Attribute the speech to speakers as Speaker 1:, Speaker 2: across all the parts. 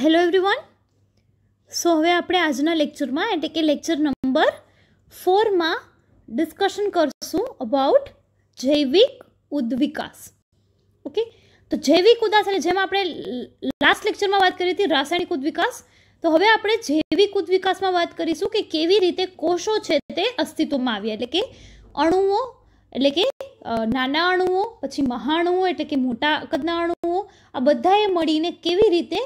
Speaker 1: hello everyone સો હવે આપણે આજના લેક્ચરમાં એટલે કે લેક્ચર નંબર ફોરમાં ડિસ્કશન કરશું અબાઉટ જૈવિક ઉદ્વિકાસ ઓકે તો જૈવિક ઉદાસ એટલે જેમ આપણે લાસ્ટ લેક્ચરમાં વાત કરી હતી રાસાયણિક ઉદ્વિકાસ તો હવે આપણે જૈવિક ઉદ્વિકાસમાં વાત કરીશું કે કેવી રીતે કોષો છે તે અસ્તિત્વમાં આવ્યા એટલે કે અણુઓ એટલે કે નાના અણુઓ પછી મહાણુઓ એટલે કે મોટા કદના અણુઓ આ બધાએ મળીને કેવી રીતે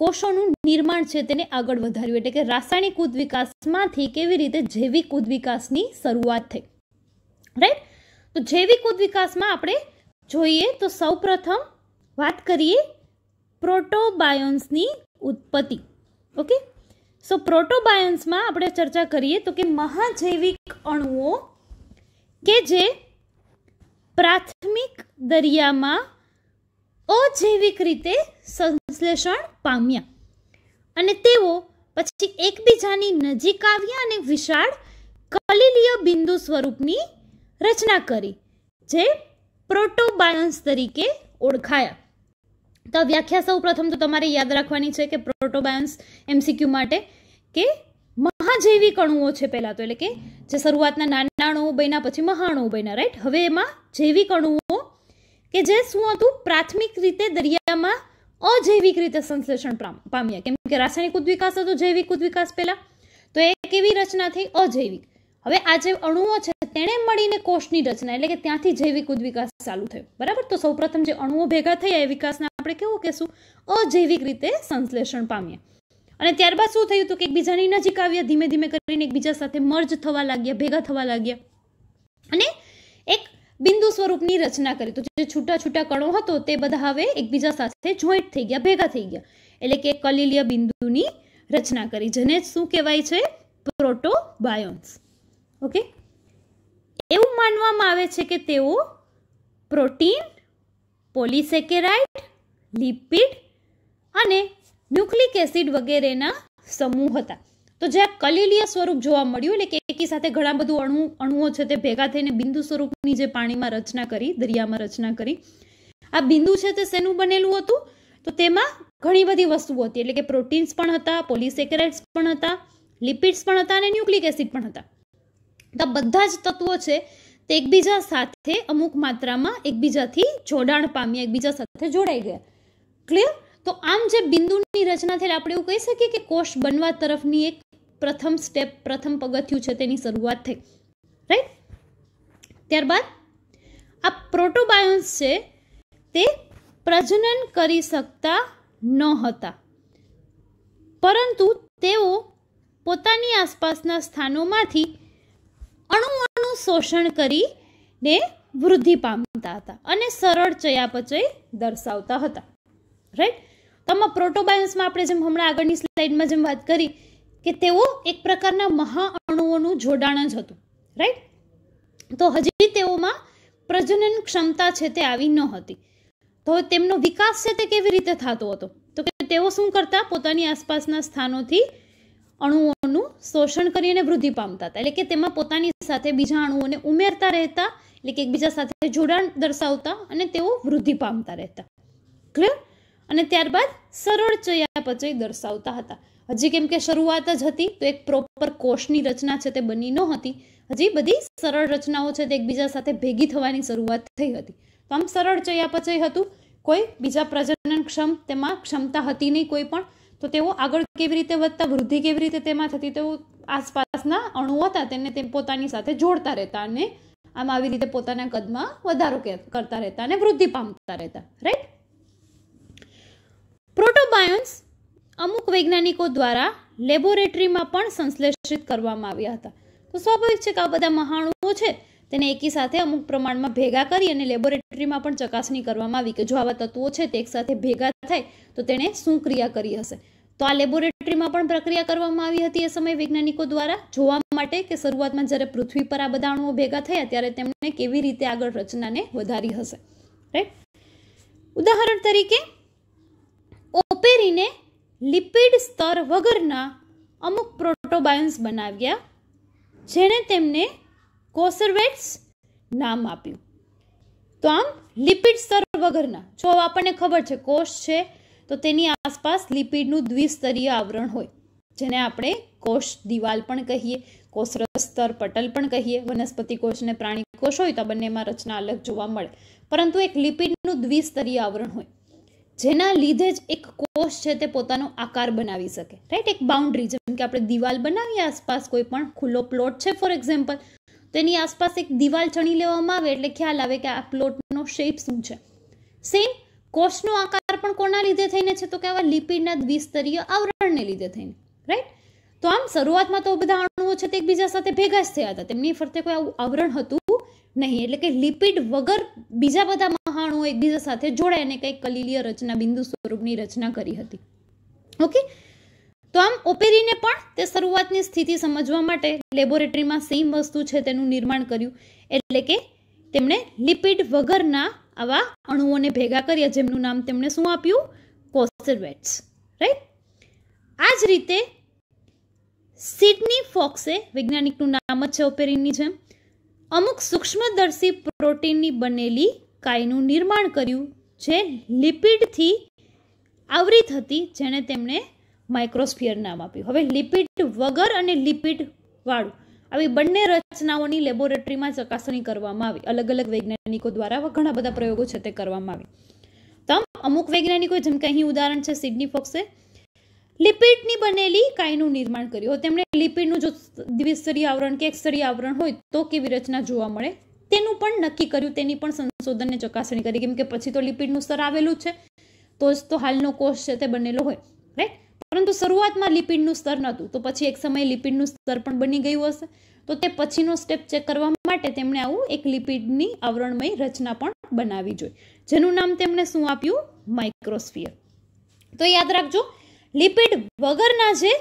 Speaker 1: કોષોનું નિર્માણ છે તેને આગળ વધાર્યું એટલે કે રાસાયણિક ઉદ્વિકાસમાંથી કેવી રીતે જૈવિક ઉદ્વિકાસની શરૂઆત થઈ રાઈટ તો જૈવિક ઉદ્વિકાસમાં આપણે જોઈએ તો સૌપ્રથમ વાત કરીએ પ્રોટોબાયોન્સની ઉત્પત્તિ ઓકે સો પ્રોટોબાયોન્સમાં આપણે ચર્ચા કરીએ તો કે મહાજૈવિક અણુઓ કે જે પ્રાથમિક દરિયામાં અજૈવિક રીતે સંશ્લેષણ પામ્યા અને તેઓ પછી એકબીજાની નજીક આવ્યા અને વિશાળ કલિલીય બિંદુ સ્વરૂપની રચના કરી જે પ્રોટોબાયન્સ તરીકે ઓળખાયા તો વ્યાખ્યા સૌ પ્રથમ તો તમારે યાદ રાખવાની છે કે પ્રોટોબાયન્સ એમસીક્યુ માટે કે મહાજૈવિક અણુઓ છે પહેલાં તો એટલે કે જે શરૂઆતના નાના અણુઓ બન્યા પછી મહાણુઓ બન્યા રાઈટ હવે એમાં જૈવિક અણુઓ કે જે શું હતું પ્રાથમિક રીતે દરિયામાં અજૈવિક રીતે સંશ્લેષણ પામ્યા કેમ કે રાસાયણિક ઉદ્વિકાસ હતો જૈવિક ઉદ્વિકાસ પહેલાં તો એ કેવી રચના થઈ અજૈવિક હવે આ જે અણુઓ છે તેણે મળીને કોષની રચના એટલે કે ત્યાંથી જૈવિક ઉદ્વિકાસ ચાલુ થયો બરાબર તો સૌપ્રથમ જે અણુઓ ભેગા થયા એ વિકાસને આપણે કેવું કહેશું અજૈવિક રીતે સંશ્લેષણ પામ્યા અને ત્યારબાદ શું થયું હતું કે એકબીજાની નજીક આવ્યા ધીમે ધીમે કરીને એકબીજા સાથે મર્જ થવા લાગ્યા ભેગા થવા લાગ્યા ગ્રુપની રચના કરી તો જે છૂટા છૂટા કણો હતો તે બધા હવે એકબીજા સાથે જોઈન્ટ થઈ ગયા ભેગા થઈ ગયા એટલે કે કલિલીય બિંદુની રચના કરી જેને શું કહેવાય છે પ્રોટોબાયોન્સ ઓકે એવું માનવામાં આવે છે કે તેઓ પ્રોટીન પોલિસેકેરાઇડ લિપિડ અને ન્યુક્લિક એસિડ વગેરેના સમૂહ હતા તો જ્યાં કલીલીય સ્વરૂપ જોવા મળ્યું એટલે કે એકી સાથે ઘણા બધું અણુ અણુઓ છે તે ભેગા થઈને બિંદુ સ્વરૂપની જે પાણીમાં રચના કરી દરિયામાં રચના કરી આ બિંદુ છે તે શેનું બનેલું હતું તો તેમાં ઘણી બધી વસ્તુઓ હતી એટલે કે પ્રોટીન્સ પણ હતા પોલિસેકેરાઇડ્સ પણ હતા લિપિડ્સ પણ હતા અને ન્યુક્લિક એસિડ પણ હતા તો બધા જ તત્વો છે તે એકબીજા સાથે અમુક માત્રામાં એકબીજાથી જોડાણ પામ્યા એકબીજા સાથે જોડાઈ ગયા ક્લિયર તો આમ જે બિંદુની રચના થયેલ આપણે એવું કહી શકીએ કે કોષ બનવા તરફની એક પ્રથમ સ્ટેપ પ્રથમ પગથિયું છે તેની શરૂઆત થઈ રાઈટ ત્યારબાદ આ પ્રોટોબાયોન્સ છે તે પ્રજનન કરી શકતા ન હતા પરંતુ તેઓ પોતાની આસપાસના સ્થાનોમાંથી અણુ અણુ શોષણ કરીને વૃદ્ધિ પામતા હતા અને સરળ ચયાપચય દર્શાવતા હતા રાઈટ તમામ પ્રોટોબાયોન્સમાં આપણે જેમ હમણાં આગળની સ્લાઇડમાં જેમ વાત કરી કે તેઓ એક પ્રકારના મહાઅણુઓનું જોડાણ જ હતું રાઈટ તો હજી તેઓમાં પ્રજનન ક્ષમતા છે તે આવી ન હતી તો તેમનો વિકાસ છે તે કેવી રીતે થતો હતો તો કે તેઓ શું કરતા પોતાની આસપાસના સ્થાનોથી અણુઓનું શોષણ કરીને વૃદ્ધિ પામતા હતા એટલે કે તેમાં પોતાની સાથે બીજા અણુઓને ઉમેરતા રહેતા એટલે કે એકબીજા સાથે જોડાણ દર્શાવતા અને તેઓ વૃદ્ધિ પામતા રહેતા ક્લિયર અને ત્યારબાદ સરળ ચયાપચય દર્શાવતા હતા હજી કેમ કે શરૂઆત જ હતી તો એક પ્રોપર કોષની રચના છે તે બની નહોતી હજી બધી સરળ રચનાઓ છે તે એકબીજા સાથે ભેગી થવાની શરૂઆત થઈ હતી તો આમ સરળ ચયાપચય હતું કોઈ બીજા પ્રજનન ક્ષમ તેમાં ક્ષમતા હતી નહીં કોઈ પણ તો તેઓ આગળ કેવી રીતે વધતા વૃદ્ધિ કેવી રીતે તેમાં થતી તેઓ આસપાસના અણુઓ હતા તેને તે પોતાની સાથે જોડતા રહેતા અને આમ આવી રીતે પોતાના કદમાં વધારો કરતા રહેતા અને વૃદ્ધિ પામતા રહેતા રાઈટ પ્રોટોબાયોન્સ અમુક વૈજ્ઞાનિકો દ્વારા લેબોરેટરીમાં પણ સંશ્લેષિત કરવામાં આવ્યા હતા તો સ્વાભાવિક છે કે આ બધા મહાણુઓ છે તેને એકી સાથે અમુક પ્રમાણમાં ભેગા કરી અને લેબોરેટરીમાં પણ ચકાસણી કરવામાં આવી કે જો આવા તત્વો છે તે એકસાથે ભેગા થાય તો તેણે શું ક્રિયા કરી હશે તો આ લેબોરેટરીમાં પણ પ્રક્રિયા કરવામાં આવી હતી એ સમયે વૈજ્ઞાનિકો દ્વારા જોવા માટે કે શરૂઆતમાં જ્યારે પૃથ્વી પર આ બધા અણુઓ ભેગા થયા ત્યારે તેમણે કેવી રીતે આગળ રચનાને વધારી હશે રાઈટ ઉદાહરણ તરીકે ઉમેરીને લિપિડ સ્તર વગરના અમુક પ્રોટોબાયોન્સ બનાવ્યા જેણે તેમને કોસર્વેટ્સ નામ આપ્યું તો આમ લિપિડ સ્તર વગરના જો આપણને ખબર છે કોષ છે તો તેની આસપાસ લિપિડનું દ્વિસ્તરીય આવરણ હોય જેને આપણે કોષ દિવાલ પણ કહીએ કોષર સ્તર પટલ પણ કહીએ વનસ્પતિ કોષ અને પ્રાણી કોષ હોય તો બંનેમાં રચના અલગ જોવા મળે પરંતુ એક લિપિડનું દ્વિસ્તરીય આવરણ હોય જેના લીધે જ એક કોષ છે તે પોતાનો આકાર બનાવી શકે રાઈટ એક બાઉન્ડ્રી જેમ કે આપણે દિવાલ બનાવીએ આસપાસ કોઈ પણ ખુલ્લો પ્લોટ છે ફોર એક્ઝામ્પલ તો એની આસપાસ એક દિવાલ ચણી લેવામાં આવે એટલે ખ્યાલ આવે કે આ પ્લોટનો શેપ શું છે સેમ કોષનો આકાર પણ કોના લીધે થઈને છે તો કે આવા લિપિડના દ્વિસ્તરીય આવરણને લીધે થઈને રાઈટ તો આમ શરૂઆતમાં તો બધા અણુઓ છે તે એકબીજા સાથે ભેગા જ થયા હતા તેમની ફરતે કોઈ આવું આવરણ હતું નહીં એટલે કે લિપિડ વગર બીજા બધા એકબીજા સાથે જોડાય અને કંઈક કલીલીય રચના બિંદુ સ્વરૂપની રચના કરી હતી ઓકે તો આમ ઓપેરીને પણ તે શરૂઆતની સ્થિતિ સમજવા માટે લેબોરેટરીમાં સેમ વસ્તુ છે તેનું નિર્માણ કર્યું એટલે કે તેમણે લિપિડ વગરના આવા અણુઓને ભેગા કર્યા જેમનું નામ તેમણે શું આપ્યું કોસરવેટ્સ રાઈટ આ જ રીતે સિડની ફોક્સે વૈજ્ઞાનિકનું નામ જ છે ઓપેરીનની જેમ અમુક સૂક્ષ્મદર્શી પ્રોટીનની બનેલી કાયનું નિર્માણ કર્યું જે લિપિડથી આવૃત હતી જેણે તેમણે માઇક્રોસ્ફિયર નામ આપ્યું હવે લિપિડ વગર અને લિપિડવાળું આવી બંને રચનાઓની લેબોરેટરીમાં ચકાસણી કરવામાં આવી અલગ અલગ વૈજ્ઞાનિકો દ્વારા ઘણા બધા પ્રયોગો છે તે કરવામાં આવી તમ અમુક વૈજ્ઞાનિકો જેમ કે અહીં ઉદાહરણ છે સિડની ફોક્સે લિપિડની બનેલી કાયનું નિર્માણ કર્યું તેમણે લિપિડનું જો દ્વિસ્તરીય આવરણ કે એક સ્તરીય આવરણ હોય તો કેવી રચના જોવા મળે તેનું પણ નક્કી કર્યું તેની પણ સંશોધનને ચકાસણી કરી કેમ કે પછી તો લિપિડનું સ્તર આવેલું છે તો જ તો હાલનો કોષ છે તે બનેલો હોય રાઈટ પરંતુ શરૂઆતમાં લિપિડનું સ્તર નહોતું તો પછી એક સમયે લિપિડનું સ્તર પણ બની ગયું હશે તો તે પછીનો સ્ટેપ ચેક કરવા માટે તેમણે આવું એક લિપિડની આવરણમય રચના પણ બનાવી જોઈએ જેનું નામ તેમણે શું આપ્યું માઇક્રોસ્ફિયર તો યાદ રાખજો લિપિડ વગરના જે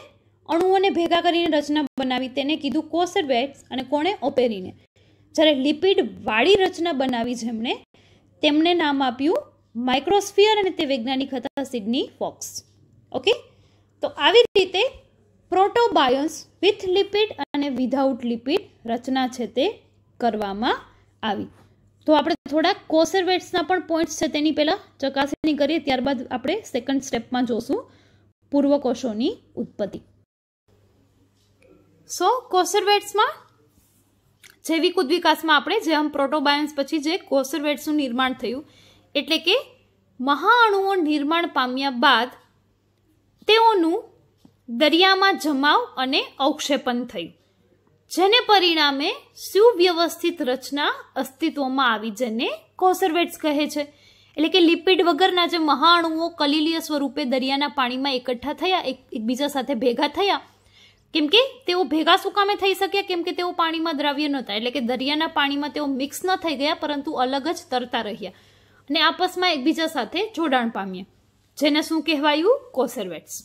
Speaker 1: અણુઓને ભેગા કરીને રચના બનાવી તેને કીધું કોસેબેટ્સ અને કોણે ઓપેરીને જ્યારે લિપિડવાળી રચના બનાવી જેમણે તેમને નામ આપ્યું માઇક્રોસ્ફિયર અને તે વૈજ્ઞાનિક હતા સિડની ફોક્સ ઓકે તો આવી રીતે પ્રોટોબાયોન્સ વિથ લિપિડ અને વિધાઉટ લિપિડ રચના છે તે કરવામાં આવી તો આપણે થોડા કોસરવેટ્સના પણ પોઈન્ટ્સ છે તેની પહેલાં ચકાસણી કરીએ ત્યારબાદ આપણે સેકન્ડ સ્ટેપમાં જોશું પૂર્વકોષોની ઉત્પત્તિ સો કોસરવેટ્સમાં જૈવિક ઉદ વિકાસમાં આપણે જેમ પ્રોટોબાયન્સ પછી જે કોસરવેટ્સનું નિર્માણ થયું એટલે કે મહાઅણુઓ નિર્માણ પામ્યા બાદ તેઓનું દરિયામાં જમાવ અને અવક્ષેપણ થયું જેને પરિણામે સુવ્યવસ્થિત રચના અસ્તિત્વમાં આવી જેને કોસરવેટ્સ કહે છે એટલે કે લિપિડ વગરના જે મહાઅણુઓ કલીલીય સ્વરૂપે દરિયાના પાણીમાં એકઠા થયા એકબીજા સાથે ભેગા થયા કેમ કે તેઓ ભેગા સુકામે થઈ શક્યા કેમ કે તેઓ પાણીમાં દ્રાવ્ય નહોતા એટલે કે દરિયાના પાણીમાં તેઓ મિક્સ ન થઈ ગયા પરંતુ અલગ જ તરતા રહ્યા અને આપસમાં એકબીજા સાથે જોડાણ પામ્યા જેને શું કહેવાયું કોસેરવેટ્સ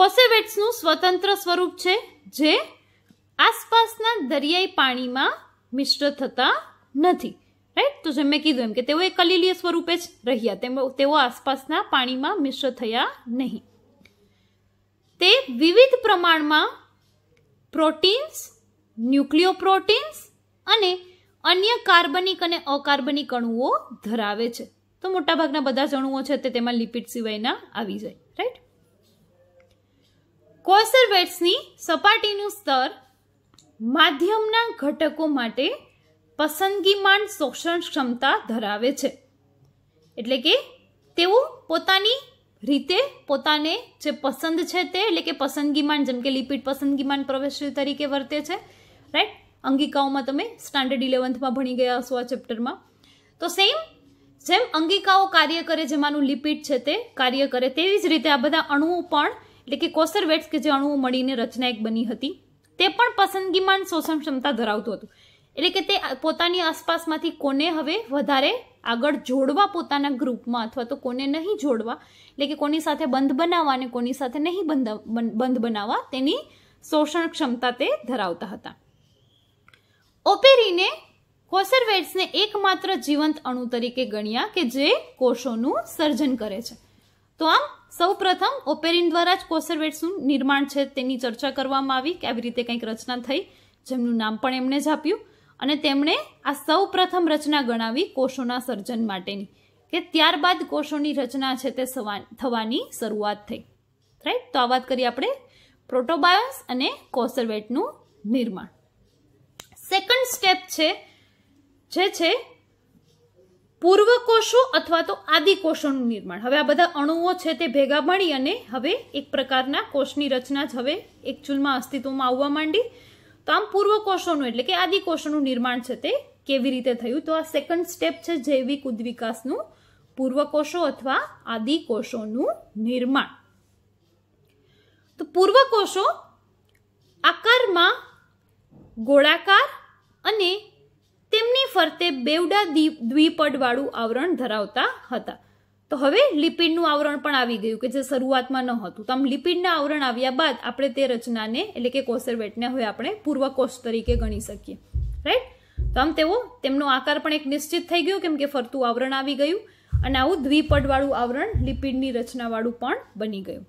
Speaker 1: કોસેવેટ્સનું સ્વતંત્ર સ્વરૂપ છે જે આસપાસના દરિયાઈ પાણીમાં મિશ્ર થતા નથી રાઈટ તો જેમ મેં કીધું એમ કે તેઓ એક કલીલીય સ્વરૂપે જ રહ્યા તેઓ આસપાસના પાણીમાં મિશ્ર થયા નહીં તે વિવિધ પ્રમાણમાં પ્રોટીન્સ ન્યુક્લિયોપ્રોટીન્સ અને અન્ય કાર્બનિક અને અકાર્બનિક અણુઓ ધરાવે છે તો મોટાભાગના બધા જ અણુઓ છે તે તેમાં લિપિડ સિવાયના આવી જાય રાઈટ કોસરવેટ્સની સપાટીનું સ્તર માધ્યમના ઘટકો માટે પસંદગીમાન શોષણ ક્ષમતા ધરાવે છે એટલે કે તેઓ પોતાની રીતે પોતાને જે પસંદ છે તે એટલે કે પસંદગીમાન જેમ કે લિપિડ પસંદગીમાન પ્રવેશ તરીકે વર્તે છે રાઈટ અંગિકાઓમાં તમે સ્ટાન્ડર્ડ ઇલેવન્થમાં ભણી ગયા હશો આ ચેપ્ટરમાં તો સેમ જેમ અંગિકાઓ કાર્ય કરે જેમાંનું લિપિડ છે તે કાર્ય કરે તેવી જ રીતે આ બધા અણુઓ પણ એટલે કે કોસરવેટ્સ કે જે અણુઓ મળીને રચનાયક બની હતી તે પણ પસંદગીમાં શોષણ ક્ષમતા ધરાવતું હતું એટલે કે તે પોતાની આસપાસમાંથી કોને હવે વધારે આગળ જોડવા પોતાના ગ્રુપમાં અથવા તો કોને નહીં જોડવા એટલે કે કોની સાથે બંધ બનાવવા અને કોની સાથે નહીં બંધ બંધ બનાવવા તેની શોષણ ક્ષમતા તે ધરાવતા હતા ઓપેરીને કોસરવેટ્સને એકમાત્ર જીવંત અણુ તરીકે ગણ્યા કે જે કોષોનું સર્જન કરે છે તો આમ સૌપ્રથમ ઓપેરીન દ્વારા જ કોસરવેટ્સનું નિર્માણ છે તેની ચર્ચા કરવામાં આવી કે આવી રીતે કંઈક રચના થઈ જેમનું નામ પણ એમણે જ આપ્યું અને તેમણે આ સૌ પ્રથમ રચના ગણાવી કોષોના સર્જન માટેની કે ત્યારબાદ કોષોની રચના છે તે થવાની શરૂઆત થઈ રાઈટ તો આ વાત કરીએ આપણે પ્રોટોબાયોન્સ અને કોસરવેટનું નિર્માણ સેકન્ડ સ્ટેપ છે જે છે પૂર્વ કોષો અથવા તો આદિ કોષોનું નિર્માણ હવે આ બધા અણુઓ છે તે ભેગા મળી અને હવે એક પ્રકારના કોષની રચના જ હવે એક ચૂલમાં અસ્તિત્વમાં આવવા માંડી તો આમ પૂર્વ કોષોનું એટલે કે આદિ કોષોનું નિર્માણ છે તે કેવી રીતે થયું તો આ સેકન્ડ સ્ટેપ છે જૈવિક ઉદ્વિકાસનું પૂર્વ કોષો અથવા આદિ કોષોનું નિર્માણ તો પૂર્વ કોષો આકારમાં ગોળાકાર અને તેમની ફરતે બેવડા દ્વિપડવાળું આવરણ ધરાવતા હતા તો હવે લિપિડનું આવરણ પણ આવી ગયું કે જે શરૂઆતમાં ન હતું તો આમ લિપિડના આવરણ આવ્યા બાદ આપણે તે રચનાને એટલે કે કોસરવેટને હવે આપણે પૂર્વકોષ તરીકે ગણી શકીએ રાઈટ તો આમ તેઓ તેમનો આકાર પણ એક નિશ્ચિત થઈ ગયો કેમ કે ફરતું આવરણ આવી ગયું અને આવું દ્વિપડવાળું આવરણ લિપિડની રચનાવાળું પણ બની ગયું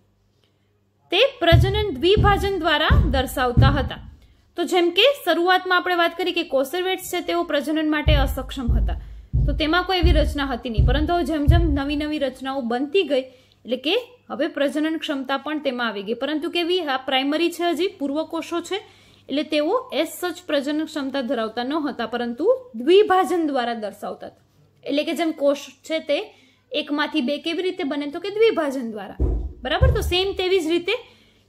Speaker 1: તે પ્રજનન દ્વિભાજન દ્વારા દર્શાવતા હતા તો જેમ કે શરૂઆતમાં આપણે વાત કરી કે કોસરવેટ્સ છે તેઓ પ્રજનન માટે અસક્ષમ હતા તો તેમાં કોઈ એવી રચના હતી નહીં પરંતુ જેમ જેમ નવી નવી રચનાઓ બનતી ગઈ એટલે કે હવે પ્રજનન ક્ષમતા પણ તેમાં આવી ગઈ પરંતુ કેવી આ પ્રાઇમરી છે હજી પૂર્વકોષો છે એટલે તેઓ એસ સચ પ્રજનન ક્ષમતા ધરાવતા ન હતા પરંતુ દ્વિભાજન દ્વારા દર્શાવતા હતા એટલે કે જેમ કોષ છે તે એકમાંથી બે કેવી રીતે બને તો કે દ્વિભાજન દ્વારા બરાબર તો સેમ તેવી જ રીતે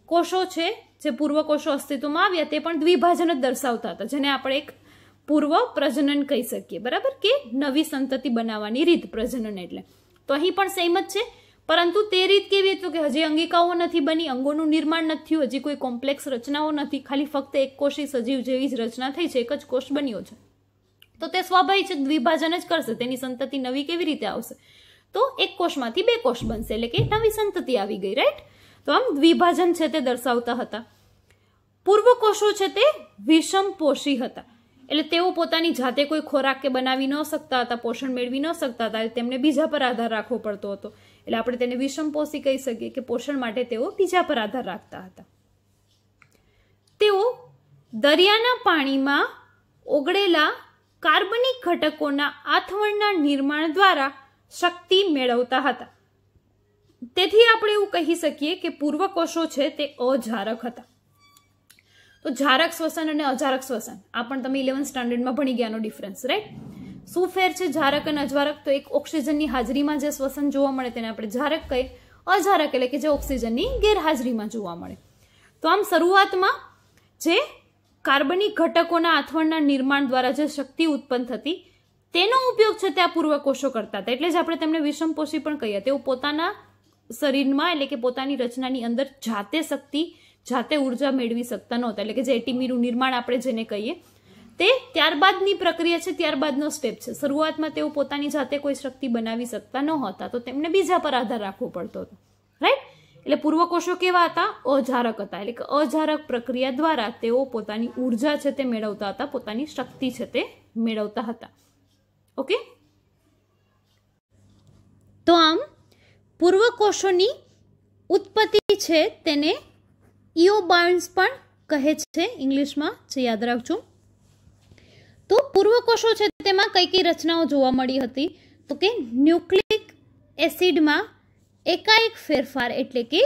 Speaker 1: કોષો છે જે પૂર્વકોષો અસ્તિત્વમાં આવ્યા તે પણ દ્વિભાજન જ દર્શાવતા હતા જેને આપણે એક પૂર્વ પ્રજનન કહી શકીએ બરાબર કે નવી સંતતિ બનાવવાની રીત પ્રજનન એટલે તો અહીં પણ સેમ જ છે પરંતુ તે રીત કેવી તો કે હજી અંગિકાઓ નથી બની અંગોનું નિર્માણ નથી થયું હજી કોઈ કોમ્પ્લેક્સ રચનાઓ નથી ખાલી ફક્ત એક કોષી સજીવ જેવી જ રચના થઈ છે એક જ કોષ બન્યો છે તો તે સ્વાભાવિક દ્વિભાજન જ કરશે તેની સંતતિ નવી કેવી રીતે આવશે તો એક કોષમાંથી બે કોષ બનશે એટલે કે નવી સંતતિ આવી ગઈ રાઈટ તો આમ દ્વિભાજન છે તે દર્શાવતા હતા પૂર્વ કોષો છે તે વિષમપોષી હતા એટલે તેઓ પોતાની જાતે કોઈ ખોરાક કે બનાવી ન શકતા હતા પોષણ મેળવી ન શકતા હતા તેમને બીજા પર આધાર રાખવો પડતો હતો એટલે આપણે તેને વિષમપોષી કહી શકીએ કે પોષણ માટે તેઓ બીજા પર આધાર રાખતા હતા તેઓ દરિયાના પાણીમાં ઓગળેલા કાર્બનિક ઘટકોના આથવણના નિર્માણ દ્વારા શક્તિ મેળવતા હતા તેથી આપણે એવું કહી શકીએ કે પૂર્વકોષો છે તે અજારક હતા તો જારક શ્વસન અને અજારક શ્વસન આ પણ તમે ઇલેવન સ્ટાન્ડર્ડમાં ભણી ગયાનો ડિફરન્સ રાઈટ શું ફેર છે જારક અને અજવારક તો એક ઓક્સિજનની હાજરીમાં જે શ્વસન જોવા મળે તેને આપણે જારક કહીએ અજારક એટલે કે જે ઓક્સિજનની ગેરહાજરીમાં જોવા મળે તો આમ શરૂઆતમાં જે કાર્બનિક ઘટકોના આથવણના નિર્માણ દ્વારા જે શક્તિ ઉત્પન્ન થતી તેનો ઉપયોગ છે તે ત્યાં પૂર્વકોષો કરતા હતા એટલે જ આપણે તેમને વિષમપોષી પણ કહીએ તેઓ પોતાના શરીરમાં એટલે કે પોતાની રચનાની અંદર જાતે શક્તિ જાતે ઉર્જા મેળવી શકતા નહોતા એટલે કે જે એટીમીનું નિર્માણ આપણે જેને કહીએ તે ત્યારબાદની પ્રક્રિયા છે ત્યારબાદનો સ્ટેપ છે શરૂઆતમાં તેઓ પોતાની જાતે કોઈ શક્તિ બનાવી શકતા નહોતા તો તેમને બીજા પર આધાર રાખવો પડતો હતો રાઈટ એટલે પૂર્વકોષો કેવા હતા અજારક હતા એટલે કે અજારક પ્રક્રિયા દ્વારા તેઓ પોતાની ઉર્જા છે તે મેળવતા હતા પોતાની શક્તિ છે તે મેળવતા હતા ઓકે તો આમ પૂર્વકોષોની ઉત્પત્તિ છે તેને ઇઓ બાર્ન્સ પણ કહે છે ઇંગ્લિશમાં જે યાદ રાખજો તો પૂર્વકોષો છે તેમાં કઈ કઈ રચનાઓ જોવા મળી હતી તો કે ન્યુક્લિક એસિડમાં એકાએક ફેરફાર એટલે કે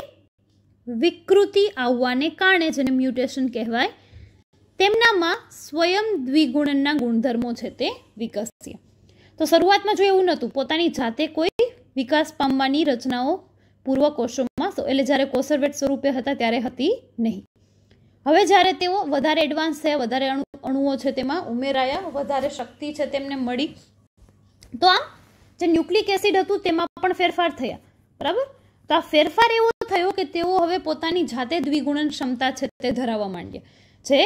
Speaker 1: વિકૃતિ આવવાને કારણે જેને મ્યુટેશન કહેવાય તેમનામાં સ્વયં દ્વિગુણના ગુણધર્મો છે તે વિકસ્યા તો શરૂઆતમાં જો એવું નહોતું પોતાની જાતે કોઈ વિકાસ પામવાની રચનાઓ પૂર્વ કોષોમાં એટલે જ્યારે કોસરવેટ સ્વરૂપે હતા ત્યારે હતી નહીં હવે જ્યારે તેઓ વધારે એડવાન્સ થયા વધારે અણુઓ છે તેમાં ઉમેરાયા વધારે શક્તિ છે તેમને મળી તો આમ જે ન્યુક્લિક એસિડ હતું તેમાં પણ ફેરફાર થયા બરાબર તો આ ફેરફાર એવો થયો કે તેઓ હવે પોતાની જાતે દ્વિગુણન ક્ષમતા છે તે ધરાવવા માંડ્યા જે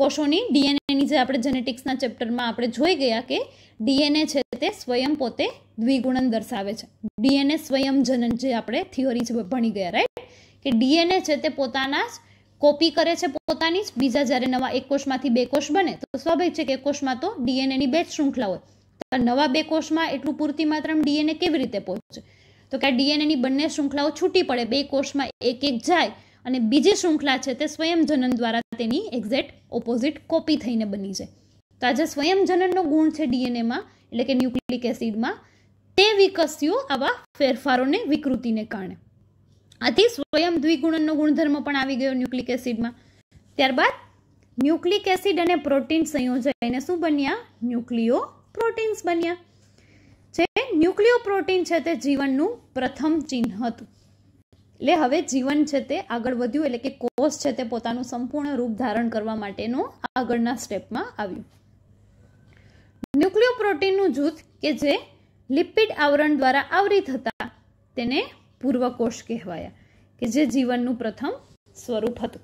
Speaker 1: કોષોની ડીએન જે આપણે જેનેટિક્સના ચેપ્ટરમાં આપણે જોઈ ગયા કે ડીએનએ છે તે સ્વયં પોતે દ્વિગુણન દર્શાવે છે ડીએનએ સ્વયં જનન જે આપણે થિયોરી છે ભણી ગયા રાઈટ કે ડીએનએ છે તે પોતાના જ કોપી કરે છે પોતાની જ બીજા જ્યારે નવા એક કોષમાંથી બે કોષ બને તો સ્વાભાવિક છે કે એક કોષમાં તો ડીએનએની બે જ શૃંખલા હોય નવા બે કોષમાં એટલું પૂરતી માત્રામાં ડીએનએ કેવી રીતે પહોંચે તો કે આ ડીએનએની બંને શૃંખલાઓ છૂટી પડે બે કોષમાં એક એક જાય અને બીજી શૃંખલા છે તે સ્વયંજનન દ્વારા તેની એક્ઝેક્ટ ઓપોઝિટ કોપી થઈને બની જાય તો આજે સ્વયંજનનનો ગુણ છે ડીએનએમાં એટલે કે ન્યુક્લિક એસિડમાં તે વિકસ્યું આવા ફેરફારોને વિકૃતિને કારણે આથી સ્વયં દ્વિગુણનનો ગુણધર્મ પણ આવી ગયો ન્યુક્લિક એસિડમાં ત્યારબાદ ન્યુક્લિક એસિડ અને પ્રોટીન સંયોજાઈને શું બન્યા ન્યુક્લિયો પ્રોટીન્સ બન્યા જે ન્યુક્લિયો પ્રોટીન છે તે જીવનનું પ્રથમ ચિહ્ન હતું એટલે હવે જીવન છે તે આગળ વધ્યું એટલે કે કોષ છે તે પોતાનું સંપૂર્ણ રૂપ ધારણ કરવા માટેનું આગળના સ્ટેપમાં આવ્યું પ્રોટીનનું જૂથ કે જે લિપિડ આવરણ દ્વારા આવરિત હતા તેને પૂર્વકોષ કહેવાયા કે જે જીવનનું પ્રથમ સ્વરૂપ હતું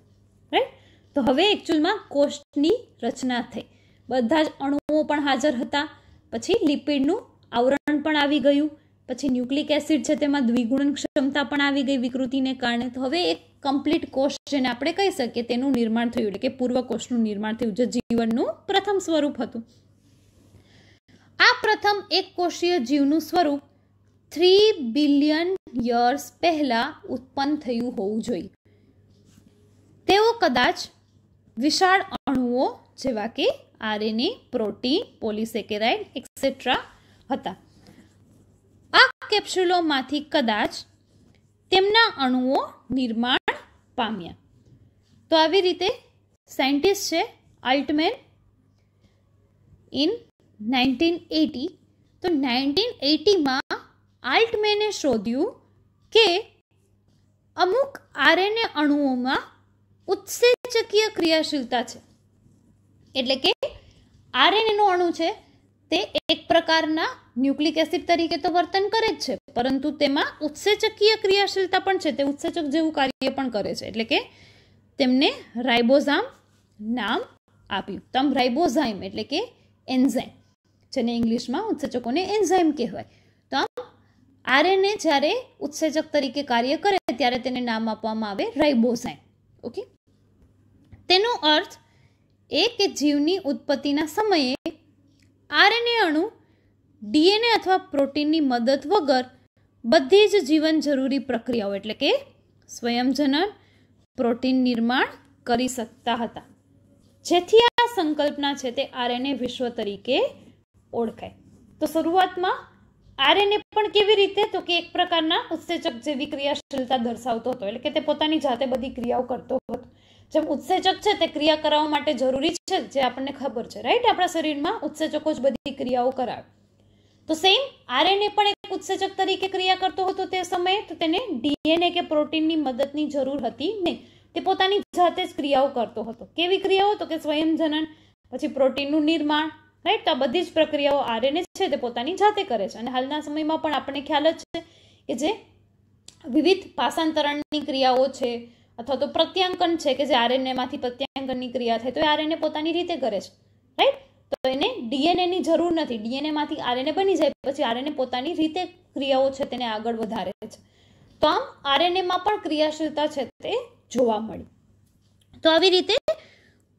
Speaker 1: રાઈટ તો હવે એકચ્યુઅલમાં કોષની રચના થઈ બધા જ અણુઓ પણ હાજર હતા પછી લિપિડનું આવરણ પણ આવી ગયું પછી ન્યુક્લિક એસિડ છે તેમાં દ્વિગુણન ક્ષમતા પણ આવી ગઈ વિકૃતિને કારણે તો હવે એક કમ્પ્લીટ કોષ જેને આપણે કહી શકીએ તેનું નિર્માણ થયું એટલે કે પૂર્વ કોષનું નિર્માણ થયું જે જીવનનું પ્રથમ સ્વરૂપ હતું આ પ્રથમ એક કોષીય જીવનું સ્વરૂપ થ્રી બિલિયન યર્સ પહેલાં ઉત્પન્ન થયું હોવું જોઈએ તેઓ કદાચ વિશાળ અણુઓ જેવા કે આરએનએ પ્રોટીન પોલિસેકેરાઇડ એક્સેટ્રા હતા આ કેપ્સ્યુલોમાંથી કદાચ તેમના અણુઓ નિર્માણ પામ્યા તો આવી રીતે સાયન્ટિસ્ટ છે આલ્ટમેન ઇન નાઇન્ટીન એટી તો નાઇન્ટીન એટીમાં આલ્ટમેને શોધ્યું કે અમુક આરએનએ અણુઓમાં ઉત્સેચકીય ક્રિયાશીલતા છે એટલે કે આરએનએનો અણુ છે તે એક પ્રકારના ન્યુક્લિક એસિડ તરીકે તો વર્તન કરે જ છે પરંતુ તેમાં ઉત્સેચકીય ક્રિયાશીલતા પણ છે તે ઉત્સેચક જેવું કાર્ય પણ કરે છે એટલે કે તેમને રાઇબોઝામ નામ આપ્યું તમ રાઇબોઝાઇમ એટલે કે એન્ઝાઇમ જેને ઇંગ્લિશમાં ઉત્સેચકોને એન્ઝાઇમ કહેવાય તો આમ આરએનએ જ્યારે ઉત્સેચક તરીકે કાર્ય કરે ત્યારે તેને નામ આપવામાં આવે રાઇબોઝાઇમ ઓકે તેનો અર્થ એ કે જીવની ઉત્પત્તિના સમયે આરએનએ અણુ ડીએનએ અથવા પ્રોટીનની મદદ વગર બધી જ જીવન જરૂરી પ્રક્રિયાઓ એટલે કે સ્વયંજનન પ્રોટીન નિર્માણ કરી શકતા હતા જેથી આ સંકલ્પના છે તે આરએનએ વિશ્વ તરીકે ઓળખાય તો શરૂઆતમાં આરએનએ પણ કેવી રીતે તો કે એક પ્રકારના ઉત્સેચક જેવી ક્રિયાશીલતા દર્શાવતો હતો એટલે કે તે પોતાની જાતે બધી ક્રિયાઓ કરતો હતો જેમ ઉત્સેચક છે તે ક્રિયા કરાવવા માટે જરૂરી છે જે આપણને ખબર છે રાઈટ આપણા શરીરમાં ઉત્સેચકો જ બધી ક્રિયાઓ કરાવે તો સેમ આરએનએ પણ એક ઉત્સેચક તરીકે ક્રિયા કરતો હતો તે સમયે તો તેને ડીએનએ કે પ્રોટીનની મદદની જરૂર હતી નહીં તે પોતાની જાતે જ ક્રિયાઓ કરતો હતો કેવી ક્રિયાઓ તો કે સ્વયંજનન પછી પ્રોટીનનું નિર્માણ રાઈટ તો આ બધી જ પ્રક્રિયાઓ આરએનએ છે તે પોતાની જાતે કરે છે અને હાલના સમયમાં પણ આપણને ખ્યાલ જ છે કે જે વિવિધ પાસાંતરણની ક્રિયાઓ છે અથવા તો પ્રત્યાંકન છે કે જે આરએનએમાંથી પ્રત્યાંકનની ક્રિયા થાય તો એ આરએનએ પોતાની રીતે કરે છે રાઈટ તો એને ડીએનએની જરૂર નથી ડીએનએમાંથી આરએનએ બની જાય પછી આરએનએ પોતાની રીતે ક્રિયાઓ છે તેને આગળ વધારે છે તો આમ આરએનએમાં પણ ક્રિયાશીલતા છે તે જોવા મળી તો આવી રીતે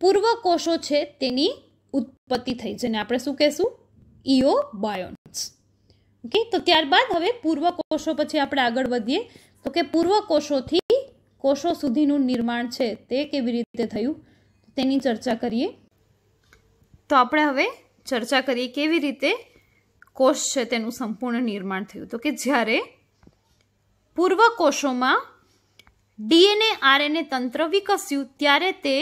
Speaker 1: પૂર્વ કોષો છે તેની ઉત્પત્તિ થઈ જેને આપણે શું કહેશું ઇઓ બાયોન્સ ઓકે તો ત્યારબાદ હવે પૂર્વ કોષો પછી આપણે આગળ વધીએ તો કે પૂર્વ કોષોથી કોષો સુધીનું નિર્માણ છે તે કેવી રીતે થયું તેની ચર્ચા કરીએ તો આપણે હવે ચર્ચા કરીએ કેવી રીતે કોષ છે તેનું સંપૂર્ણ નિર્માણ થયું તો કે જ્યારે પૂર્વ કોષોમાં ડીએનએ આરએનએ તંત્ર વિકસ્યું ત્યારે તે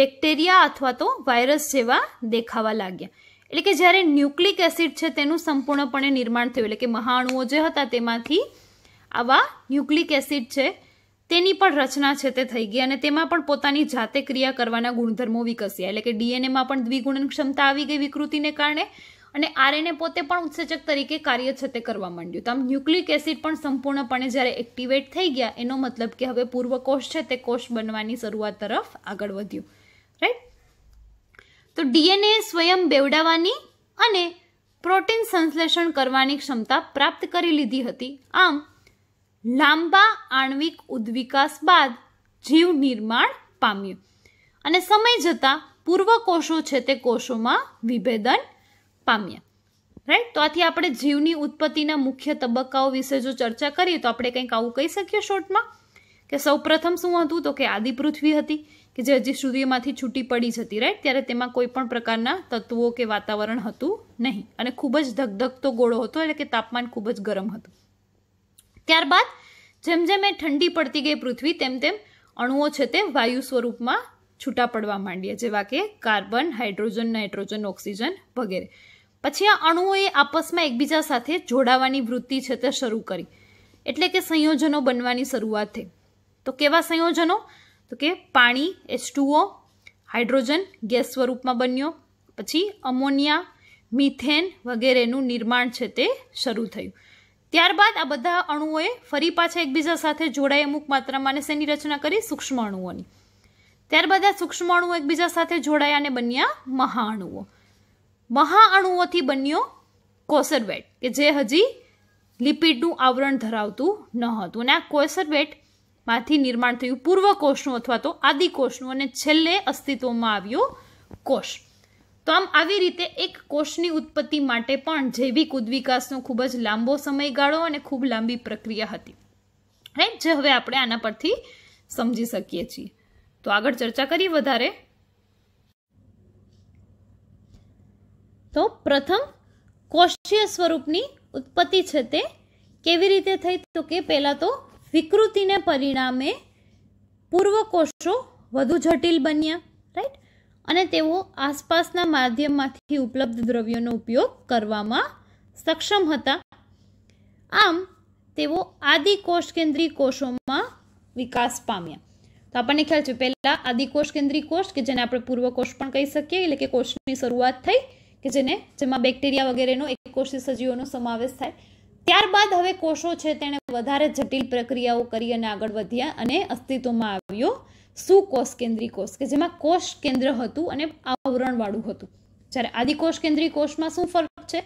Speaker 1: બેક્ટેરિયા અથવા તો વાયરસ જેવા દેખાવા લાગ્યા એટલે કે જ્યારે ન્યુક્લિક એસિડ છે તેનું સંપૂર્ણપણે નિર્માણ થયું એટલે કે મહાણુઓ જે હતા તેમાંથી આવા ન્યુક્લિક એસિડ છે તેની પણ રચના છે તે થઈ ગઈ અને તેમાં પણ પોતાની જાતે ક્રિયા કરવાના ગુણધર્મો વિકસ્યા એટલે કે ડીએનએમાં પણ દ્વિગુણન ક્ષમતા આવી ગઈ વિકૃતિને કારણે અને આરએનએ પોતે પણ ઉત્સેચક તરીકે કાર્ય છે તે કરવા માંડ્યું તો આમ ન્યુક્લિક એસિડ પણ સંપૂર્ણપણે જ્યારે એક્ટિવેટ થઈ ગયા એનો મતલબ કે હવે પૂર્વ કોષ છે તે કોષ બનવાની શરૂઆત તરફ આગળ વધ્યું રાઈટ તો ડીએનએ સ્વયં બેવડાવાની અને પ્રોટીન સંશ્લેષણ કરવાની ક્ષમતા પ્રાપ્ત કરી લીધી હતી આમ લાંબા આણ્વિક ઉદ્વિકાસ બાદ જીવ નિર્માણ પામ્યું અને સમય જતાં પૂર્વ કોષો છે તે કોષોમાં વિભેદન પામ્યા રાઈટ તો આથી આપણે જીવની ઉત્પત્તિના મુખ્ય તબક્કાઓ વિશે જો ચર્ચા કરીએ તો આપણે કંઈક આવું કહી શકીએ શોર્ટમાં કે સૌપ્રથમ શું હતું તો કે આદિ પૃથ્વી હતી કે જે હજી સૂર્યમાંથી છૂટી પડી જતી રાઈટ ત્યારે તેમાં કોઈ પણ પ્રકારના તત્વો કે વાતાવરણ હતું નહીં અને ખૂબ જ ધગધગતો ગોળો હતો એટલે કે તાપમાન ખૂબ જ ગરમ હતું ત્યારબાદ જેમ જેમ એ ઠંડી પડતી ગઈ પૃથ્વી તેમ તેમ અણુઓ છે તે વાયુ સ્વરૂપમાં છૂટા પડવા માંડ્યા જેવા કે કાર્બન હાઇડ્રોજન નાઇટ્રોજન ઓક્સિજન વગેરે પછી આ અણુઓએ આપસમાં એકબીજા સાથે જોડાવાની વૃત્તિ છે તે શરૂ કરી એટલે કે સંયોજનો બનવાની શરૂઆત થઈ તો કેવા સંયોજનો તો કે પાણી એચ ટુઓ હાઇડ્રોજન ગેસ સ્વરૂપમાં બન્યો પછી અમોનિયા મિથેન વગેરેનું નિર્માણ છે તે શરૂ થયું ત્યારબાદ આ બધા અણુઓએ ફરી પાછા એકબીજા સાથે જોડાઈ અમુક માત્રામાં અને શેની રચના કરી સૂક્ષ્મ અણુઓની ત્યારબાદ આ સૂક્ષ્મ અણુઓ એકબીજા સાથે જોડાયા અને બન્યા મહાઅણુઓ મહાઅણુઓથી બન્યો કોસરવેટ કે જે હજી લિપિડનું આવરણ ધરાવતું ન હતું અને આ કોસરવેટ માંથી નિર્માણ થયું પૂર્વ કોષનું અથવા તો આદિ આદિકોષનું અને છેલ્લે અસ્તિત્વમાં આવ્યો કોષ તો આમ આવી રીતે એક કોષની ઉત્પત્તિ માટે પણ જૈવિક ઉદ્વિકાસનો ખૂબ જ લાંબો સમયગાળો અને ખૂબ લાંબી પ્રક્રિયા હતી રાઈટ જે હવે આપણે આના પરથી સમજી શકીએ છીએ તો આગળ ચર્ચા કરીએ વધારે તો પ્રથમ કોષીય સ્વરૂપની ઉત્પત્તિ છે તે કેવી રીતે થઈ તો કે પહેલાં તો વિકૃતિને પરિણામે પૂર્વ કોષો વધુ જટિલ બન્યા રાઈટ અને તેઓ આસપાસના માધ્યમમાંથી ઉપલબ્ધ દ્રવ્યોનો ઉપયોગ કરવામાં સક્ષમ હતા આમ તેઓ આદિ કોષ કેન્દ્રી કોષોમાં વિકાસ પામ્યા તો આપણને ખ્યાલ છે પહેલા આદિ કોષ કેન્દ્રી કોષ કે જેને આપણે પૂર્વ કોષ પણ કહી શકીએ એટલે કે કોષની શરૂઆત થઈ કે જેને જેમાં બેક્ટેરિયા વગેરેનો એક કોષી સજીવોનો સમાવેશ થાય ત્યારબાદ હવે કોષો છે તેણે વધારે જટિલ પ્રક્રિયાઓ કરી અને આગળ વધ્યા અને અસ્તિત્વમાં આવ્યો સુકોષ કેન્દ્રી કોષ કે જેમાં કોષ કેન્દ્ર હતું અને આવરણવાળું હતું જ્યારે આદિકોષ કેન્દ્રી કોષમાં શું ફરક છે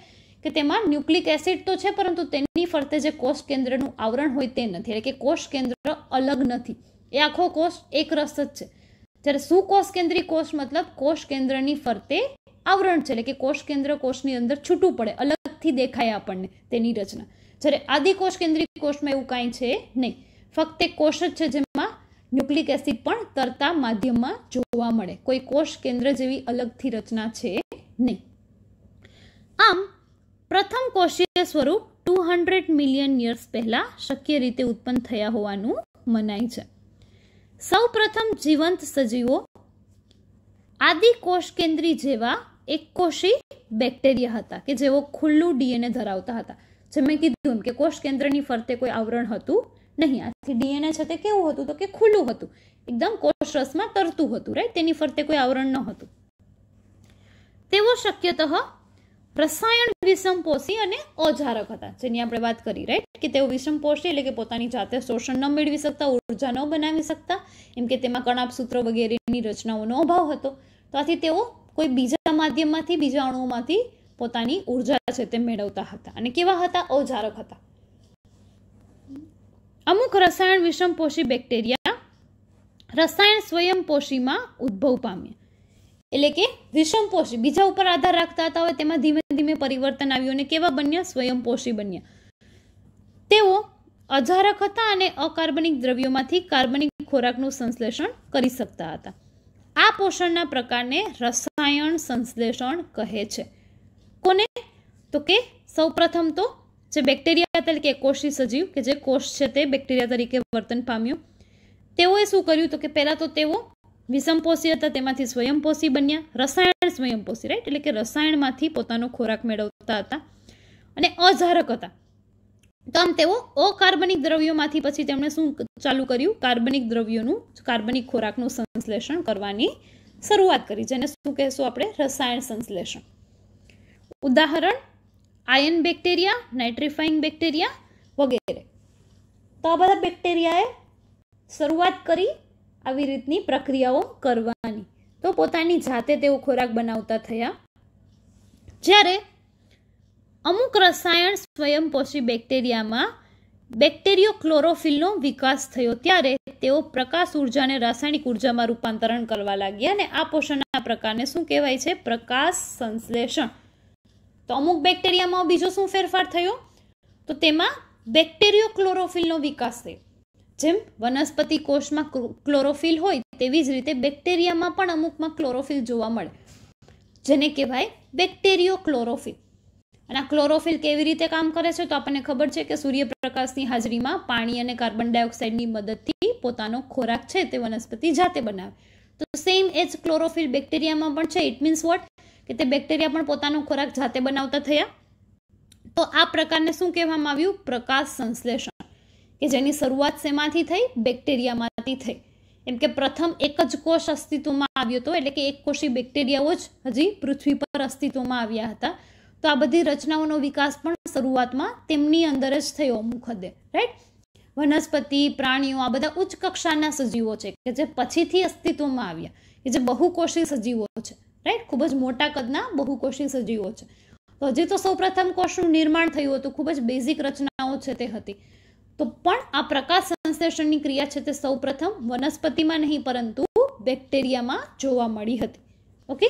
Speaker 1: કે તેમાં ન્યુક્લિક એસિડ તો છે પરંતુ તેની ફરતે જે કોષ કેન્દ્રનું આવરણ હોય તે નથી એટલે કે કોષ કેન્દ્ર અલગ નથી એ આખો કોષ એક રસ જ છે જ્યારે સુકોષ કેન્દ્રી કોષ મતલબ કોષ કેન્દ્રની ફરતે આવરણ છે એટલે કે કોષ કેન્દ્ર કોષની અંદર છૂટું પડે અલગથી દેખાય આપણને તેની રચના જ્યારે આદિકોષ કેન્દ્રિય કોષમાં એવું કાંઈ છે નહીં ફક્ત એક કોષ જ છે જેમાં ન્યુક્લિક એસિડ પણ તરતા માધ્યમમાં જોવા મળે કોઈ કોષ કેન્દ્ર જેવી અલગથી રચના છે નહીં આમ પ્રથમ કોષીય સ્વરૂપ ટુ હંડ્રેડ મિલિયન યર્સ પહેલાં શક્ય રીતે ઉત્પન્ન થયા હોવાનું મનાય છે સૌ પ્રથમ જીવંત સજીવો આદિ કોષ કેન્દ્રી જેવા એકકોષી બેક્ટેરિયા હતા કે જેઓ ખુલ્લું ડીએનએ ધરાવતા હતા જે મેં કીધું કે કોષ કેન્દ્રની ફરતે કોઈ આવરણ હતું નહીં આથી ડીએનએ છે તે કેવું હતું તો કે ખુલ્લું હતું એકદમ કોષ રસમાં તરતું હતું રાઈટ તેની ફરતે કોઈ આવરણ ન હતું તેઓ શક્યતઃ રસાયણ વિષમપોષી અને અજારક હતા જેની આપણે વાત કરી રાઈટ કે તેઓ વિષમપોષી એટલે કે પોતાની જાતે શોષણ ન મેળવી શકતા ઉર્જા ન બનાવી શકતા એમ કે તેમાં કણાપ સૂત્રો વગેરેની રચનાઓનો અભાવ હતો તો આથી તેઓ કોઈ બીજા માધ્યમમાંથી બીજા અણુઓમાંથી પોતાની ઉર્જા છે તે મેળવતા હતા અને કેવા હતા ઓજારક હતા અમુક રસાયણ વિષમપોષી બેક્ટેરિયા રસાયણ સ્વયંપોષીમાં ઉદ્ભવ પામ્યા એટલે કે વિષમપોષી બીજા ઉપર આધાર રાખતા હતા હોય તેમાં ધીમે ધીમે પરિવર્તન આવ્યું અને કેવા બન્યા સ્વયંપોષી બન્યા તેઓ અજારક હતા અને અકાર્બનિક દ્રવ્યોમાંથી કાર્બનિક ખોરાકનું સંશ્લેષણ કરી શકતા હતા આ પોષણના પ્રકારને રસાયણ સંશ્લેષણ કહે છે કોને તો કે સૌપ્રથમ તો જે બેક્ટેરિયા તરીકે કોષી સજીવ કે જે કોષ છે તે બેક્ટેરિયા તરીકે વર્તન પામ્યું તેઓએ શું કર્યું તો કે પહેલાં તો તેઓ વિષમપોષી હતા તેમાંથી સ્વયંપોષી બન્યા રસાયણ સ્વયંપોષી રાઈટ એટલે કે રસાયણમાંથી પોતાનો ખોરાક મેળવતા હતા અને અજારક હતા તો આમ તેઓ અકાર્બનિક દ્રવ્યોમાંથી પછી તેમણે શું ચાલુ કર્યું કાર્બનિક દ્રવ્યોનું કાર્બનિક ખોરાકનું સંશ્લેષણ કરવાની શરૂઆત કરી જેને શું કહેશું આપણે રસાયણ સંશ્લેષણ ઉદાહરણ આયન બેક્ટેરિયા નાઇટ્રિફાઇંગ બેક્ટેરિયા વગેરે તો આ બધા બેક્ટેરિયાએ શરૂઆત કરી આવી રીતની પ્રક્રિયાઓ કરવાની તો પોતાની જાતે તેઓ ખોરાક બનાવતા થયા જ્યારે અમુક રસાયણ સ્વયંપોષી બેક્ટેરિયામાં બેક્ટેરિયો ક્લોરોફિલનો વિકાસ થયો ત્યારે તેઓ પ્રકાશ ઉર્જાને રાસાયણિક ઉર્જામાં રૂપાંતરણ કરવા લાગ્યા અને આ પોષણના પ્રકારને શું કહેવાય છે પ્રકાશ સંશ્લેષણ તો અમુક બેક્ટેરિયામાં બીજો શું ફેરફાર થયો તો તેમાં બેક્ટેરિયો ક્લોરોફિલનો વિકાસ થયો જેમ વનસ્પતિ કોષમાં ક્લોરોફિલ હોય તેવી જ રીતે બેક્ટેરિયામાં પણ અમુકમાં ક્લોરોફિલ જોવા મળે જેને કહેવાય બેક્ટેરિયો ક્લોરોફિલ અને આ ક્લોરોફિલ કેવી રીતે કામ કરે છે તો આપણને ખબર છે કે સૂર્યપ્રકાશની હાજરીમાં પાણી અને કાર્બન ડાયોક્સાઇડની મદદથી પોતાનો ખોરાક છે તે વનસ્પતિ જાતે બનાવે તો સેમ એજ ક્લોરોફિલ બેક્ટેરિયામાં પણ છે ઇટ મીન્સ વોટ કે તે બેક્ટેરિયા પણ પોતાનો ખોરાક જાતે બનાવતા થયા તો આ પ્રકારને શું કહેવામાં આવ્યું પ્રકાશ સંશ્લેષણ કે જેની શરૂઆત શેમાંથી થઈ બેક્ટેરિયામાંથી થઈ એમ કે પ્રથમ એક જ કોષ અસ્તિત્વમાં આવ્યો હતો એટલે કે એક કોષી બેક્ટેરિયાઓ જ હજી પૃથ્વી પર અસ્તિત્વમાં આવ્યા હતા તો આ બધી રચનાઓનો વિકાસ પણ શરૂઆતમાં તેમની અંદર જ થયો મુખદે રાઈટ વનસ્પતિ પ્રાણીઓ આ બધા ઉચ્ચ કક્ષાના સજીવો છે કે જે પછીથી અસ્તિત્વમાં આવ્યા કે જે બહુકોષી સજીવો છે રાઈટ ખૂબ જ મોટા કદના બહુકોષી સજીવો છે તો હજી તો સૌપ્રથમ કોષનું નિર્માણ થયું હતું ખૂબ જ બેઝિક રચનાઓ છે તે હતી તો પણ આ પ્રકાશ સંશ્લેષણની ક્રિયા છે તે સૌપ્રથમ વનસ્પતિમાં નહીં પરંતુ બેક્ટેરિયામાં જોવા મળી હતી ઓકે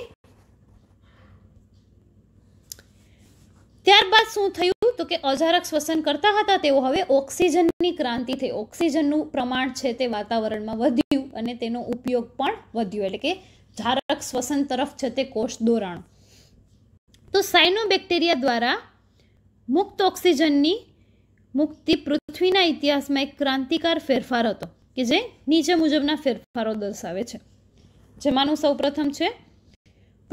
Speaker 1: ત્યારબાદ શું થયું તો કે અજારક શ્વસન કરતા હતા તેઓ હવે ઓક્સિજનની ક્રાંતિ થઈ ઓક્સિજનનું પ્રમાણ છે તે વાતાવરણમાં વધ્યું અને તેનો ઉપયોગ પણ વધ્યો એટલે કે જારક શ્વસન તરફ છે તે કોષ દોરાણ તો સાયનોબેક્ટેરિયા દ્વારા મુક્ત ઓક્સિજનની મુક્તિ પૃથ્વીના ઇતિહાસમાં એક ક્રાંતિકાર ફેરફાર હતો કે જે નીચે મુજબના ફેરફારો દર્શાવે છે જેમાંનું સૌપ્રથમ છે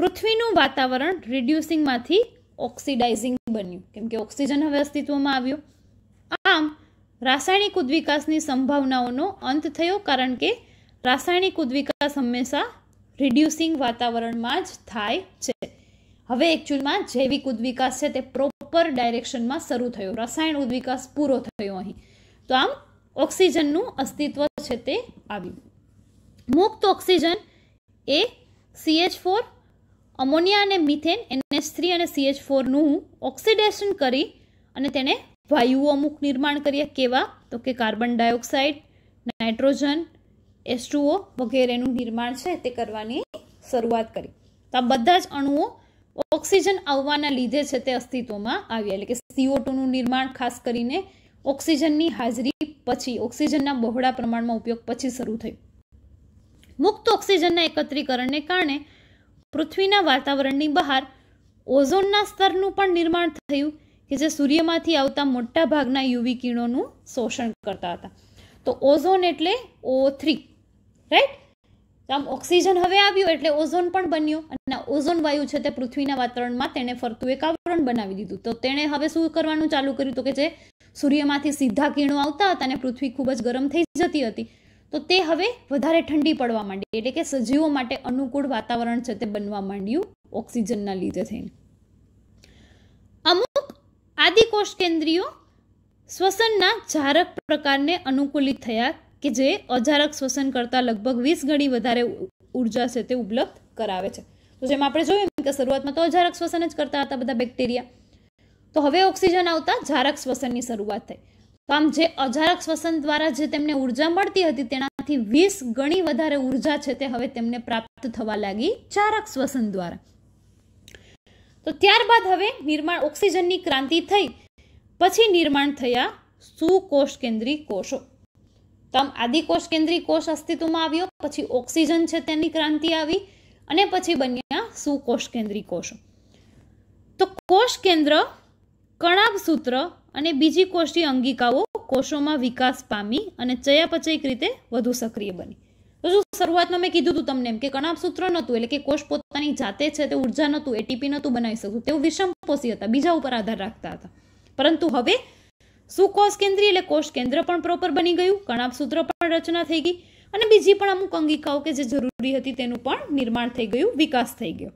Speaker 1: પૃથ્વીનું વાતાવરણ રિડ્યુસિંગમાંથી ઓક્સિડાઇઝિંગ બન્યું કેમ કે ઓક્સિજન હવે અસ્તિત્વમાં આવ્યો આમ રાસાયણિક ઉદ્વિકાસની સંભાવનાઓનો અંત થયો કારણ કે રાસાયણિક ઉદ્વિકાસ હંમેશા રિડ્યુસિંગ વાતાવરણમાં જ થાય છે હવે એકચ્યુઅલમાં જૈવિક ઉદ્વિકાસ છે તે પ્રોપર ડાયરેક્શનમાં શરૂ થયો રસાયણ ઉદ્વિકાસ પૂરો થયો અહીં તો આમ ઓક્સિજનનું અસ્તિત્વ છે તે આવ્યું મુક્ત ઓક્સિજન એ સીએચ ફોર અમોનિયા અને મિથેન એનએસ થ્રી અને સીએચ ફોરનું ઓક્સિડેશન કરી અને તેને વાયુઓ અમુક નિર્માણ કર્યા કેવા તો કે કાર્બન ડાયોક્સાઇડ નાઇટ્રોજન એસટુઓ વગેરેનું નિર્માણ છે તે કરવાની શરૂઆત કરી તો આ બધા જ અણુઓ ઓક્સિજન આવવાના લીધે છે તે અસ્તિત્વમાં આવ્યા એટલે કે સીઓ ટુનું નિર્માણ ખાસ કરીને ઓક્સિજનની હાજરી પછી ઓક્સિજનના બહોળા પ્રમાણમાં ઉપયોગ પછી શરૂ થયું મુક્ત ઓક્સિજનના એકત્રીકરણને કારણે પૃથ્વીના વાતાવરણની બહાર ઓઝોનના સ્તરનું પણ નિર્માણ થયું કે જે સૂર્યમાંથી આવતા મોટા ભાગના યુવી કિરણોનું શોષણ કરતા હતા તો ઓઝોન એટલે ઓ થ્રી રાઈટ આમ ઓક્સિજન હવે આવ્યું એટલે ઓઝોન પણ બન્યો અને ઓઝોન વાયુ છે તે પૃથ્વીના વાતાવરણમાં તેણે ફરતું એક આવરણ બનાવી દીધું તો તેણે હવે શું કરવાનું ચાલુ કર્યું તો કે જે સૂર્યમાંથી સીધા કિરણો આવતા હતા અને પૃથ્વી ખૂબ જ ગરમ થઈ જતી હતી તો તે હવે વધારે ઠંડી પડવા માંડી એટલે કે સજીવો માટે અનુકૂળ વાતાવરણ છે તે બનવા માંડ્યું ઓક્સિજનના લીધે થઈને અમુક આદિકોષ કેન્દ્રીઓ શ્વસનના જારક પ્રકારને અનુકૂલિત થયા કે જે અજારક શ્વસન કરતાં લગભગ વીસ ગણી વધારે ઉર્જા છે તે ઉપલબ્ધ કરાવે છે તો જેમ આપણે જોયું કે શરૂઆતમાં તો અજારક શ્વસન જ કરતા હતા બધા બેક્ટેરિયા તો હવે ઓક્સિજન આવતા જારક શ્વસનની શરૂઆત થઈ તો આમ જે અજારક શ્વસન દ્વારા જે તેમને ઉર્જા મળતી હતી તેનાથી વીસ ગણી વધારે ઉર્જા છે તે હવે તેમને પ્રાપ્ત થવા લાગી ચારક શ્વસન દ્વારા તો ત્યારબાદ હવે નિર્માણ ઓક્સિજનની ક્રાંતિ થઈ પછી નિર્માણ થયા સુકોષ કેન્દ્રી કોષો તો આમ આદિકોષ કેન્દ્રી કોષ અસ્તિત્વમાં આવ્યો પછી ઓક્સિજન છે તેની ક્રાંતિ આવી અને પછી બન્યા સુકોષ કેન્દ્રી કોષો તો કોષ કેન્દ્ર કણાબ સૂત્ર અને બીજી કોષીય અંગિકાઓ કોષોમાં વિકાસ પામી અને ચયાપચયિક રીતે વધુ સક્રિય બની તો જો શરૂઆતમાં મેં કીધું હતું તમને એમ કે કણાપસૂત્ર નહોતું એટલે કે કોષ પોતાની જાતે છે તે ઉર્જા નહોતું એટીપી નહોતું બનાવી શકતું તેઓ વિષમપોષી હતા બીજા ઉપર આધાર રાખતા હતા પરંતુ હવે સુકોષ કેન્દ્રી એટલે કોષ કેન્દ્ર પણ પ્રોપર બની ગયું કણાપસૂત્ર પણ રચના થઈ ગઈ અને બીજી પણ અમુક અંગિકાઓ કે જે જરૂરી હતી તેનું પણ નિર્માણ થઈ ગયું વિકાસ થઈ ગયો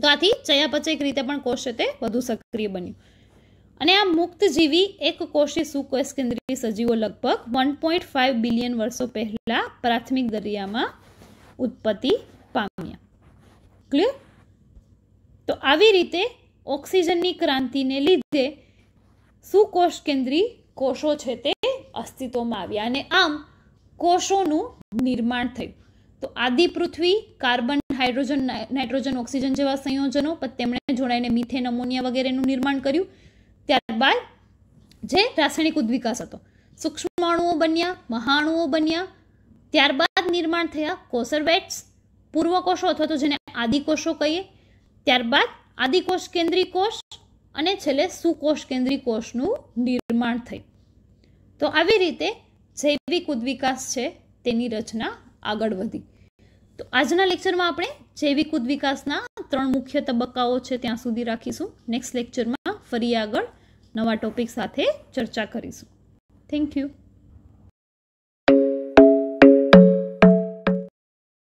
Speaker 1: તો આથી ચયાપચયિક રીતે પણ કોષ તે વધુ સક્રિય બન્યું અને આ મુક્તજીવી એક કોષી સુકોષ કેન્દ્રીય સજીવો લગભગ વન પોઈન્ટ ફાઇવ બિલિયન વર્ષો પહેલાં પ્રાથમિક દરિયામાં ઉત્પત્તિ પામ્યા ક્લિયર તો આવી રીતે ઓક્સિજનની ક્રાંતિને લીધે સુકોષ કેન્દ્રી કોષો છે તે અસ્તિત્વમાં આવ્યા અને આમ કોષોનું નિર્માણ થયું તો આદિ પૃથ્વી કાર્બન હાઇડ્રોજન નાઇટ્રોજન ઓક્સિજન જેવા સંયોજનો તેમણે જોડાઈને મિથેન અમોનિયા વગેરેનું નિર્માણ કર્યું ત્યારબાદ જે રાસાયણિક ઉદ્વિકાસ હતો સૂક્ષ્માણુઓ બન્યા મહાણુઓ બન્યા ત્યારબાદ નિર્માણ થયા કોસરબેટ્સ પૂર્વકોષો અથવા તો જેને આદિકોષો કહીએ ત્યારબાદ આદિકોષ કેન્દ્રી કોષ અને છેલ્લે સુકોષ કેન્દ્રી કોષનું નિર્માણ થયું તો આવી રીતે જૈવિક ઉદ્વિકાસ છે તેની રચના આગળ વધી તો આજના લેક્ચરમાં આપણે જૈવિક ઉદ્વિકાસના ત્રણ મુખ્ય તબક્કાઓ છે ત્યાં સુધી રાખીશું નેક્સ્ટ લેક્ચરમાં ફરી આગળ નવા ટોપિક સાથે ચર્ચા કરીશું થેન્ક યુ